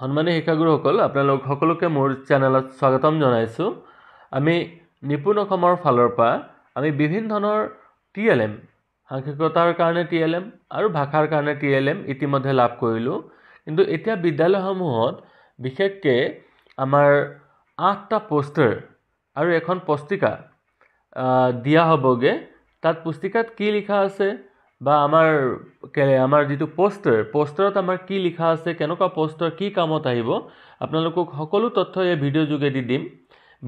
সন্মানী শিক্ষাগুৰুসকল আপোনালোক সকলোকে মোৰ চেনেলত স্বাগতম জনাইছোঁ আমি নিপুণ অসমৰ ফালৰ পৰা আমি বিভিন্ন ধৰণৰ টি এল এম সাংসিকতাৰ কাৰণে টি এল এম আৰু ভাষাৰ কাৰণে টি এল এম ইতিমধ্যে লাভ কৰিলোঁ কিন্তু এতিয়া বিদ্যালয়সমূহত বিশেষকৈ আমাৰ আঠটা পষ্টাৰ আৰু এখন পুস্তিকা দিয়া হ'বগৈ তাত পুস্তিকাত কি লিখা আছে বা আমাৰ কে আমাৰ যিটো প'ষ্টাৰ প'ষ্টাৰত আমাৰ কি লিখা আছে কেনেকুৱা প'ষ্টাৰ কি কামত আহিব আপোনালোকক সকলো তথ্য এই ভিডিঅ' যোগেদি দিম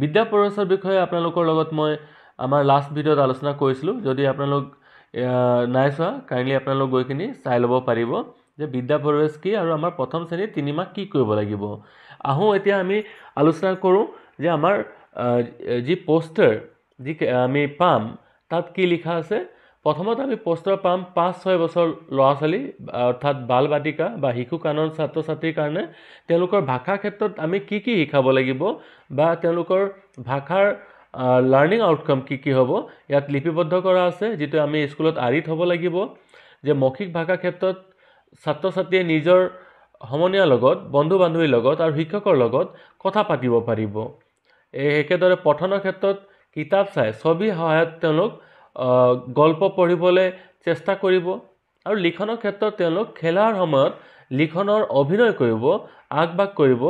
বিদ্যা প্ৰৱেশৰ বিষয়ে আপোনালোকৰ লগত মই আমাৰ লাষ্ট ভিডিঅ'ত আলোচনা কৰিছিলোঁ যদি আপোনালোক নাই চোৱা কাইণ্ডলি আপোনালোক গৈ কিনি চাই ল'ব পাৰিব যে বিদ্যা প্ৰৱেশ কি আৰু আমাৰ প্ৰথম শ্ৰেণীত তিনিমাহ কি কৰিব লাগিব আহোঁ এতিয়া আমি আলোচনা কৰোঁ যে আমাৰ যি প'ষ্টাৰ যি আমি পাম তাত কি লিখা আছে প্ৰথমত আমি প্ৰশ্ন পাম পাঁচ ছয় বছৰ ল'ৰা ছোৱালী অৰ্থাৎ বাল বাটিকা বা শিশু কাণৰ ছাত্ৰ ছাত্ৰীৰ কাৰণে তেওঁলোকৰ ভাষাৰ ক্ষেত্ৰত আমি কি কি শিকাব লাগিব বা তেওঁলোকৰ ভাষাৰ লাৰ্ণিং আউটকাম কি কি হ'ব ইয়াত লিপিবদ্ধ কৰা আছে যিটো আমি স্কুলত আৰি থ'ব লাগিব যে মৌখিক ভাষাৰ ক্ষেত্ৰত ছাত্ৰ ছাত্ৰীয়ে নিজৰ সমনীয়াৰ লগত বন্ধু বান্ধৱীৰ লগত আৰু শিক্ষকৰ লগত কথা পাতিব পাৰিব এই একেদৰে পঠনৰ ক্ষেত্ৰত কিতাপ চাই ছবিৰ সহায়ত তেওঁলোক গল্প পঢ়িবলৈ চেষ্টা কৰিব আৰু লিখনৰ ক্ষেত্ৰত তেওঁলোক খেলাৰ সময়ত লিখনৰ অভিনয় কৰিব আগভাগ কৰিব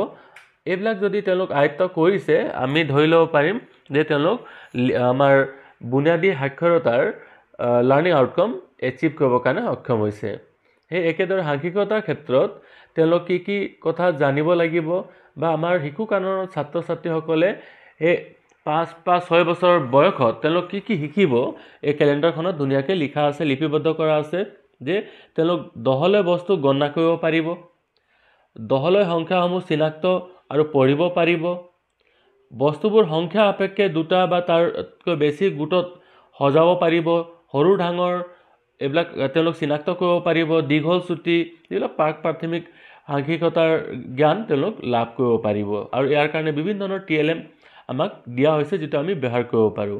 এইবিলাক যদি তেওঁলোক আয়ত্ব কৰিছে আমি ধৰি ল'ব পাৰিম যে তেওঁলোক আমাৰ বুনিয়াদী সাক্ষৰতাৰ লাৰ্ণিং আউটকম এচিভ কৰিবৰ কাৰণে সক্ষম হৈছে সেই একেদৰে সাংসিকতাৰ ক্ষেত্ৰত তেওঁলোক কি কি কথা জানিব লাগিব বা আমাৰ শিশু কাৰণৰ ছাত্ৰ ছাত্ৰীসকলে সেই পাঁচ বা ছয় বছৰ বয়সত তেওঁলোক কি কি শিকিব এই কেলেণ্ডাৰখনত ধুনীয়াকৈ লিখা আছে লিপিবদ্ধ কৰা আছে যে তেওঁলোক দহলৈ বস্তু গণনা কৰিব পাৰিব দহলৈ সংখ্যাসমূহ চিনাক্ত আৰু পঢ়িব পাৰিব বস্তুবোৰ সংখ্যা সাপেক্ষে দুটা বা তাতকৈ বেছি গোটত সজাব পাৰিব সৰু ডাঙৰ এইবিলাক তেওঁলোক চিনাক্ত কৰিব পাৰিব দীঘল চুটি এইবিলাক প্ৰাক প্ৰাথমিক সাংঘিকতাৰ জ্ঞান তেওঁলোক লাভ কৰিব পাৰিব আৰু ইয়াৰ কাৰণে বিভিন্ন ধৰণৰ টি এল এম আমাক দিয়া হৈছে যিটো আমি ব্যৱহাৰ কৰিব পাৰোঁ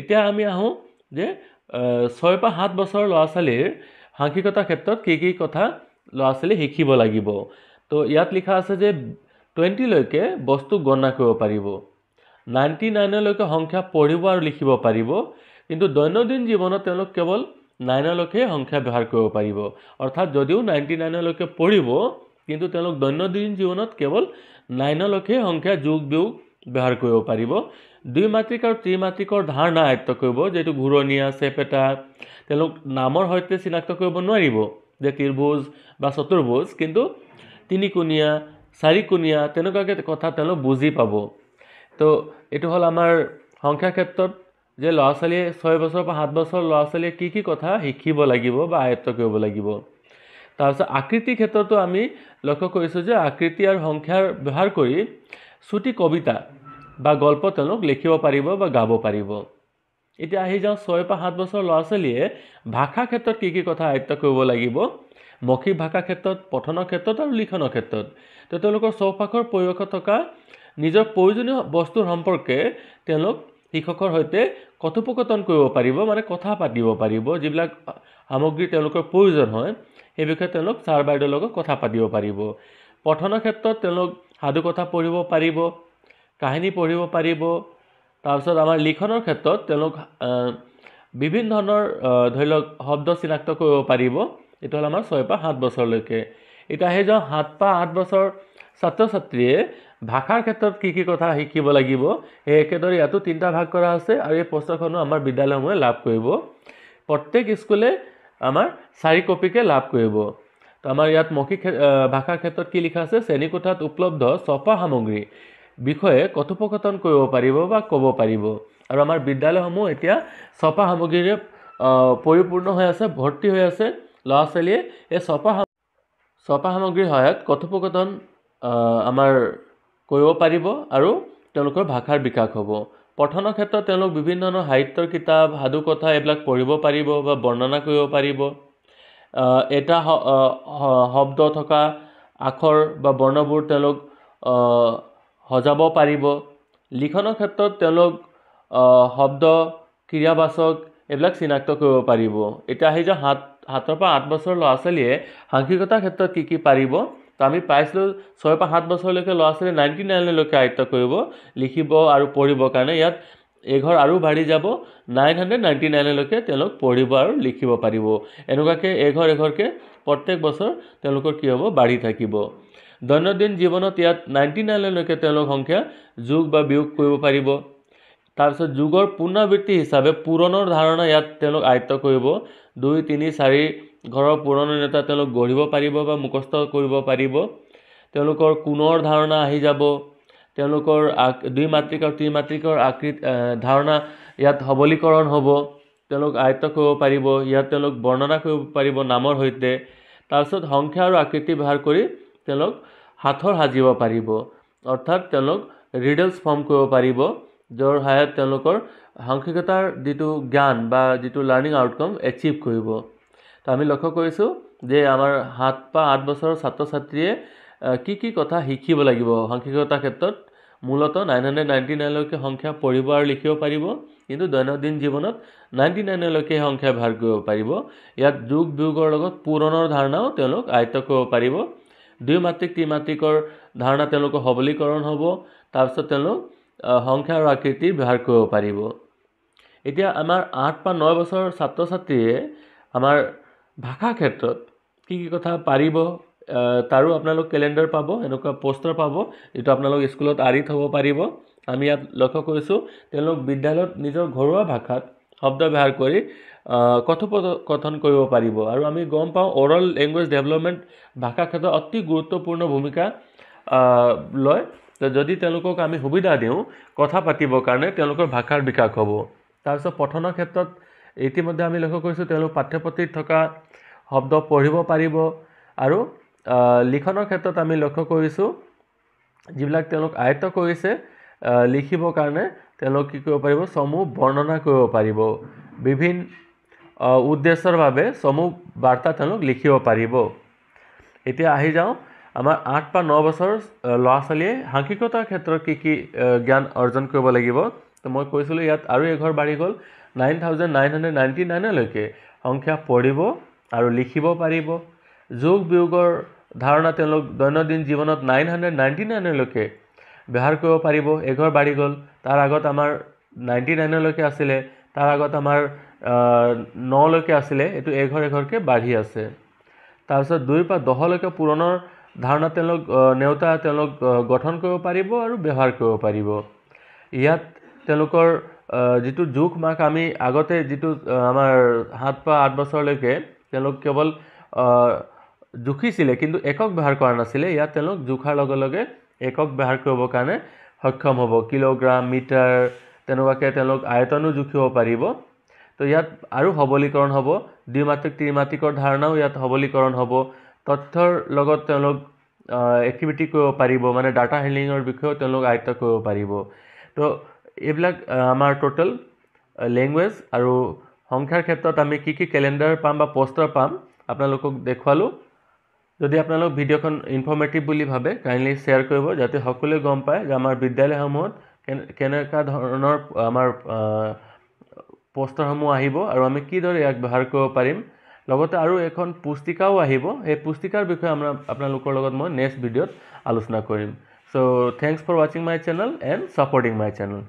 এতিয়া আমি আহোঁ যে ছয় পৰা সাত বছৰ ল'ৰা ছোৱালীৰ সাংসিকতাৰ ক্ষেত্ৰত কি কি কথা ল'ৰা ছোৱালীয়ে শিকিব লাগিব তো ইয়াত লিখা আছে যে টুৱেণ্টিলৈকে বস্তু গণনা কৰিব পাৰিব নাইণ্টি নাইনলৈকে সংখ্যা পঢ়িব আৰু লিখিব পাৰিব কিন্তু দৈনন্দিন জীৱনত তেওঁলোক কেৱল নাইনলৈকে সংখ্যা ব্যৱহাৰ কৰিব পাৰিব অৰ্থাৎ যদিও নাইণ্টি নাইনলৈকে পঢ়িব কিন্তু তেওঁলোক দৈনন্দিন জীৱনত কেৱল নাইনলৈকে সংখ্যা যোগ বিয়োগ ব্যৱহাৰ কৰিব পাৰিব দুই দ্বিমাত্ৰিক আৰু ত্ৰিমাত্ৰিকৰ ধাৰণা আয়ত্ব কৰিব যিহেতু ঘূৰণীয়া চেপেটা তেওঁলোক নামৰ সৈতে চিনাক্ত কৰিব নোৱাৰিব যে ত্ৰিভোজ বা চতুৰ্ভোজ কিন্তু তিনিকোণীয়া চাৰিকোণীয়া তেনেকুৱাকৈ কথা তেওঁলোক বুজি পাব তো এইটো হ'ল আমাৰ সংখ্যাৰ ক্ষেত্ৰত যে ল'ৰা ছোৱালীয়ে ছয় বছৰ বা সাত বছৰ ল'ৰা ছোৱালীয়ে কি কি কথা শিকিব লাগিব বা আয়ত্ব কৰিব লাগিব তাৰপিছত আকৃতিৰ ক্ষেত্ৰতো আমি লক্ষ্য কৰিছোঁ যে আকৃতি আৰু সংখ্যাৰ ব্যৱহাৰ কৰি চুটি কবিতা বা গল্প তেওঁলোক লিখিব পাৰিব বা গাব পাৰিব এতিয়া আহি যাওঁ ছয় বা সাত বছৰ ল'ৰা ছোৱালীয়ে ভাষা ক্ষেত্ৰত কি কি কথা আয়ত্ব কৰিব লাগিব মৌখিক ভাষাৰ ক্ষেত্ৰত পঠনৰ ক্ষেত্ৰত আৰু লিখনৰ ক্ষেত্ৰত তো তেওঁলোকৰ চৌপাশৰ পৰিৱেশত থকা নিজৰ প্ৰয়োজনীয় বস্তুৰ সম্পৰ্কে তেওঁলোক শিক্ষকৰ সৈতে কথোপকথন কৰিব পাৰিব মানে কথা পাতিব পাৰিব যিবিলাক সামগ্ৰী তেওঁলোকৰ প্ৰয়োজন হয় সেই বিষয়ে তেওঁলোক ছাৰ বাইদেউৰ লগত কথা পাতিব পাৰিব পঠনৰ ক্ষেত্ৰত তেওঁলোক সাধুকথা পঢ়িব পাৰিব কাহিনী পঢ়িব পাৰিব তাৰপিছত আমাৰ লিখনৰ ক্ষেত্ৰত তেওঁলোক বিভিন্ন ধৰণৰ ধৰি লওক শব্দ চিনাক্ত কৰিব পাৰিব এইটো হ'ল আমাৰ ছয় পৰা সাত বছৰলৈকে এতিয়া সেইজন সাত পৰা আঠ বছৰ ছাত্ৰ ছাত্ৰীয়ে ভাষাৰ ক্ষেত্ৰত কি কি কথা শিকিব লাগিব সেই একেদৰে ইয়াতো তিনিটা ভাগ কৰা আছে আৰু এই পুস্তকখনো আমাৰ বিদ্যালয়সমূহে লাভ কৰিব প্ৰত্যেক স্কুলে আমাৰ চাৰি কপিকে লাভ কৰিব তো আমাৰ ইয়াত মৌখিক ভাষাৰ ক্ষেত্ৰত কি লিখা আছে শ্ৰেণীকোঠাত উপলব্ধ ছপা সামগ্ৰী বিষয়ে কথোপকথন কৰিব পাৰিব বা ক'ব পাৰিব আৰু আমাৰ বিদ্যালয়সমূহ এতিয়া ছপা সামগ্ৰীৰে পৰিপূৰ্ণ হৈ আছে ভৰ্তি হৈ আছে ল'ৰা ছোৱালীয়ে এই ছপা ছপা সামগ্ৰীৰ সহায়ত কথোপকথন আমাৰ কৰিব পাৰিব আৰু তেওঁলোকৰ ভাষাৰ বিকাশ হ'ব পঠনৰ ক্ষেত্ৰত তেওঁলোক বিভিন্ন ধৰণৰ সাহিত্যৰ কিতাপ সাধুকথা এইবিলাক পঢ়িব পাৰিব বা বৰ্ণনা কৰিব পাৰিব এটা শব্দ থকা আখৰ বা বৰ্ণবোৰ তেওঁলোক সজাব পাৰিব লিখনৰ ক্ষেত্ৰত তেওঁলোক শব্দ ক্ৰিয়াবাচক এইবিলাক চিনাক্ত কৰিব পাৰিব এতিয়া আহি যাওঁ সাত সাতৰ পৰা আঠ বছৰ ল'ৰা ছোৱালীয়ে সাংসিকতাৰ ক্ষেত্ৰত কি কি পাৰিব তো আমি পাইছিলোঁ ছয়ৰ পৰা সাত বছৰলৈকে ল'ৰা ছোৱালীয়ে নাইনটি নাইনলৈকে আয়ত্ব কৰিব লিখিব আৰু পঢ়িবৰ কাৰণে ইয়াত এঘৰ আৰু বাঢ়ি যাব নাইন হাণ্ড্ৰেড নাইণ্টি নাইনলৈকে তেওঁলোক পঢ়িব আৰু লিখিব পাৰিব এনেকুৱাকৈ এঘৰ এঘৰকৈ প্ৰত্যেক বছৰ তেওঁলোকৰ কি হ'ব বাঢ়ি থাকিব দৈনন্দিন জীৱনত ইয়াত নাইণ্টি নাইনলৈকে তেওঁলোক সংখ্যা যোগ বা বিয়োগ কৰিব পাৰিব তাৰপিছত যোগৰ পুনৰাবৃত্তি হিচাপে পুৰণৰ ধাৰণা ইয়াত তেওঁলোক আয়ত্ব কৰিব দুই তিনি চাৰি ঘৰৰ পুৰণি এটা তেওঁলোক গঢ়িব পাৰিব বা মুখস্থ কৰিব পাৰিব তেওঁলোকৰ কোণৰ ধাৰণা আহি যাব তেওঁলোকৰ আক দুই মাতৃক আৰু ত্ৰিমাতৃকৰ আকৃত ধাৰণা ইয়াত সবলীকৰণ হ'ব তেওঁলোক আয়ত্ব কৰিব পাৰিব ইয়াত তেওঁলোক বৰ্ণনা কৰিব পাৰিব নামৰ সৈতে তাৰপিছত সংখ্যা আৰু আকৃতি ব্যৱহাৰ কৰি তেওঁলোক হাতৰ সাজিব পাৰিব অৰ্থাৎ তেওঁলোক ৰিডেলচ ফৰ্ম কৰিব পাৰিব য'ৰ সহায়ত তেওঁলোকৰ সাংসিকতাৰ যিটো জ্ঞান বা যিটো লাৰ্ণিং আউটকম এচিভ কৰিব তো আমি লক্ষ্য কৰিছোঁ যে আমাৰ সাত বা আঠ বছৰৰ ছাত্ৰ ছাত্ৰীয়ে কি কি কথা শিকিব লাগিব সাংসিকতাৰ ক্ষেত্ৰত মূলত নাইন হাণ্ড্ৰেড নাইণ্টি নাইনলৈকে সংখ্যা পঢ়িব আৰু লিখিব পাৰিব কিন্তু দৈনন্দিন জীৱনত নাইণ্টি নাইনলৈকে সংখ্যা ভাৰ কৰিব পাৰিব ইয়াত যোগ বিয়োগৰ লগত পূৰণৰ ধাৰণাও তেওঁলোক আয়ত্ব কৰিব পাৰিব দুই দ্বিমাত্ৰিক ত্ৰিমাত্ৰিকৰ ধাৰণা তেওঁলোকৰ সবলীকৰণ হ'ব তাৰপিছত তেওঁলোক সংখ্যা আৰু আকৃতি ব্যৱহাৰ কৰিব পাৰিব এতিয়া আমাৰ আঠ বা ন বছৰৰ ছাত্ৰ ছাত্ৰীয়ে আমাৰ ভাষাৰ ক্ষেত্ৰত কি কি কথা পাৰিব তাৰো আপোনালোক কেলেণ্ডাৰ পাব এনেকুৱা পষ্টাৰ পাব যিটো আপোনালোক স্কুলত আঁৰি থ'ব পাৰিব আমি ইয়াত লক্ষ্য কৰিছোঁ তেওঁলোক বিদ্যালয়ত নিজৰ ঘৰুৱা ভাষাত শব্দ ব্যৱহাৰ কৰি কথোপ কথন কৰিব পাৰিব আৰু আমি গম পাওঁ অ'ৰল লেংগুৱেজ ডেভেলপমেণ্ট ভাষাৰ ক্ষেত্ৰত অতি গুৰুত্বপূৰ্ণ ভূমিকা লয় তো যদি তেওঁলোকক আমি সুবিধা দিওঁ কথা পাতিবৰ কাৰণে তেওঁলোকৰ ভাষাৰ বিকাশ হ'ব তাৰপিছত পঠনৰ ক্ষেত্ৰত ইতিমধ্যে আমি লক্ষ্য কৰিছোঁ তেওঁলোক পাঠ্যপুথিত থকা শব্দ পঢ়িব পাৰিব আৰু লিখনৰ ক্ষেত্ৰত আমি লক্ষ্য কৰিছোঁ যিবিলাক তেওঁলোক আয়ত্ব কৰিছে লিখিবৰ কাৰণে তেওঁলোক কি কৰিব পাৰিব চমু বৰ্ণনা কৰিব পাৰিব বিভিন্ন উদ্দেশ্যৰ বাবে চমু বাৰ্তা তেওঁলোক লিখিব পাৰিব এতিয়া আহি যাওঁ আমাৰ আঠ বা ন বছৰ ল'ৰা ছোৱালীয়ে সাংসিকতাৰ ক্ষেত্ৰত কি কি জ্ঞান অৰ্জন কৰিব লাগিব তো মই কৈছিলোঁ ইয়াত আৰু এঘৰ বাঢ়ি গ'ল nine thousand nine hundred ninety নাইনলৈকে সংখ্যা পঢ়িব আৰু লিখিব পাৰিব যোগ বিয়োগৰ ধাৰণা তেওঁলোক দৈনন্দিন জীৱনত নাইন হাণ্ড্ৰেড নাইণ্টি নাইনলৈকে ব্যৱহাৰ কৰিব পাৰিব এঘৰ বাঢ়ি গ'ল তাৰ আগত আমাৰ নাইণ্টি নাইনলৈকে আছিলে তাৰ আগত আমাৰ নলৈকে আছিলে এইটো এঘৰ এঘৰকৈ বাঢ়ি আছে তাৰপিছত দুইৰ পৰা দহলৈকে পূৰণৰ ধাৰণা তেওঁলোক নেওতা তেওঁলোক গঠন কৰিব পাৰিব আৰু ব্যৱহাৰ কৰিব পাৰিব ইয়াত তেওঁলোকৰ যিটো জোখ মাখ আমি আগতে যিটো আমাৰ সাত পৰা আঠ বছৰলৈকে তেওঁলোক কেৱল জুখিছিলে কিন্তু একক ব্যৱহাৰ কৰা নাছিলে ইয়াত তেওঁলোক জোখাৰ লগে লগে একক ব্যৱহাৰ কৰিবৰ কাৰণে সক্ষম হ'ব কিলোগ্ৰাম মিটাৰ তেনেকুৱাকৈ তেওঁলোক আয়তনো জুখিব পাৰিব তো ইয়াত আৰু সবলীকৰণ হ'ব দ্বিমাত্ৰিক ত্ৰিমাত্ৰিকৰ ধাৰণাও ইয়াত সবলীকৰণ হ'ব তথ্যৰ লগত তেওঁলোক এক্টিভিটি কৰিব পাৰিব মানে ডাটা হেণ্ডলিঙৰ বিষয়েও তেওঁলোক আয়ত্ব কৰিব পাৰিব তো এইবিলাক আমাৰ ট'টেল লেংগুৱেজ আৰু সংখ্যাৰ ক্ষেত্ৰত আমি কি কি কেলেণ্ডাৰ পাম বা প'ষ্টাৰ পাম আপোনালোকক দেখুৱালোঁ যদি আপোনালোক ভিডিঅ'খন ইনফৰ্মেটিভ বুলি ভাবে কাইণ্ডলি শ্বেয়াৰ কৰিব যাতে সকলোৱে গম পায় যে আমাৰ বিদ্যালয়সমূহত কেনেকুৱা ধৰণৰ আমাৰ পষ্টাৰসমূহ আহিব আৰু আমি কিদৰে ইয়াক ব্যৱহাৰ কৰিব পাৰিম লগতে আৰু এখন পুস্তিকাও আহিব সেই পুস্তিকাৰ বিষয়ে আমাৰ আপোনালোকৰ লগত মই নেক্সট ভিডিঅ'ত আলোচনা কৰিম ছ' থেংকছ ফৰ ৱাচিং my channel and supporting my channel